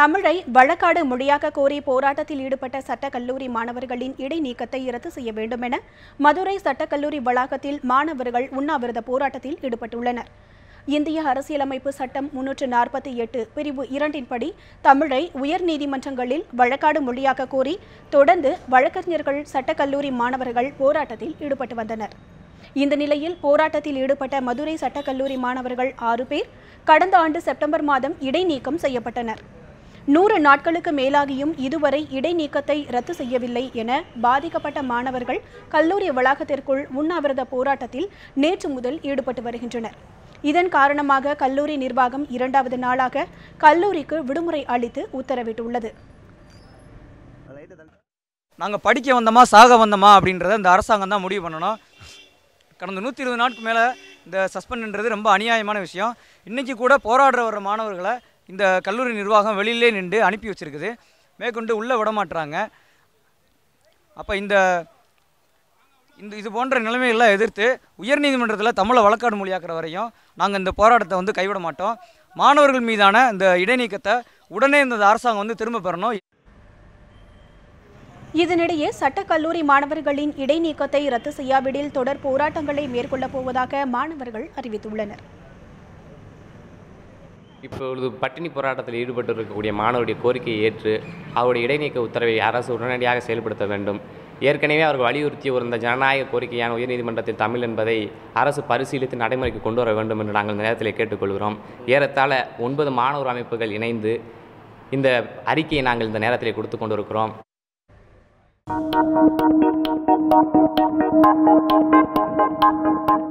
தமிழை வழக்காடு மொழியாக கோரி போராட்டத்தில் ஈடுபட்ட சட்டக்கல்லூரி மாணவர்களின் இடைநீக்கத்தை ரத்து செய்ய வேண்டும் என மதுரை சட்டக்கல்லூரி வளாகத்தில் மாணவர்கள் உண்ணாவிரத போராட்டத்தில் ஈடுபட்டுள்ளனர் இந்திய அரசியலமைப்பு சட்டம் முன்னூற்று நாற்பத்தி எட்டு பிரிவு இரண்டின்படி தமிழை உயர் நீதிமன்றங்களில் வழக்காடு மொழியாக கோரி தொடர்ந்து வழக்கறிஞர்கள் சட்டக்கல்லூரி மாணவர்கள் போராட்டத்தில் ஈடுபட்டு வந்தனர் இந்த நிலையில் போராட்டத்தில் ஈடுபட்ட மதுரை சட்டக்கல்லூரி மாணவர்கள் ஆறு பேர் கடந்த ஆண்டு செப்டம்பர் மாதம் இடைநீக்கம் செய்யப்பட்டனா் நூறு நாட்களுக்கு மேலாகியும் இதுவரை இடைநீக்கத்தை ரத்து செய்யவில்லை என பாதிக்கப்பட்ட மாணவர்கள் கல்லூரி வளாகத்திற்குள் உண்ணாவிரத போராட்டத்தில் நேற்று முதல் ஈடுபட்டு வருகின்றனர் இதன் காரணமாக கல்லூரி நிர்வாகம் இரண்டாவது நாளாக கல்லூரிக்கு விடுமுறை அளித்து உத்தரவிட்டுள்ளது நாங்கள் படிக்க வந்தோமா சாக வந்தோமா அப்படின்றத இந்த அரசாங்கம் தான் முடிவு பண்ணணும் கடந்த நூற்றி இருபது நாட்கு மேலே இந்த சஸ்பெண்ட்ன்றது ரொம்ப அநியாயமான விஷயம் இன்றைக்கி கூட போராடுற வர மாணவர்களை இந்த கல்லூரி நிர்வாகம் வெளியிலே நின்று அனுப்பி வச்சுருக்குது மேற்கொண்டு உள்ளே விடமாட்டுறாங்க அப்போ இந்த இந்த இது போன்ற நிலைமைகள்லாம் எதிர்த்து உயர்நீதிமன்றத்தில் தமிழை வழக்காடு மொழியாக்குற வரையும் நாங்கள் இந்த போராட்டத்தை வந்து கைவிட மாட்டோம் மாணவர்கள் மீதான இந்த இடைநீக்கத்தை உடனே இந்த அரசாங்கம் வந்து திரும்ப பெறணும் இதனிடையே சட்டக்கல்லூரி மாணவர்களின் இடைநீக்கத்தை ரத்து செய்யாவிடில் தொடர் போராட்டங்களை மேற்கொள்ளப் போவதாக மாணவர்கள் அறிவித்துள்ளனர் இப்பொழுது பட்டினி போராட்டத்தில் ஈடுபட்டு இருக்கக்கூடிய மாணவருடைய கோரிக்கையை ஏற்று அவருடைய இடைநீக்க உத்தரவை அரசு உடனடியாக செயல்படுத்த வேண்டும் ஏற்கனவே அவர்கள் வலியுறுத்தி இருந்த ஜனநாயக கோரிக்கையான உயர்நீதிமன்றத்தில் தமிழ் என்பதை அரசு பரிசீலித்து நடைமுறைக்கு கொண்டு வர வேண்டும் என்று நாங்கள் இந்த நேரத்தில் கேட்டுக்கொள்கிறோம் ஏறத்தாழ ஒன்பது மாணவர் அமைப்புகள் இணைந்து இந்த அறிக்கையை நாங்கள் இந்த நேரத்தில் கொடுத்து கொண்டிருக்கிறோம் இருக்கிறோம்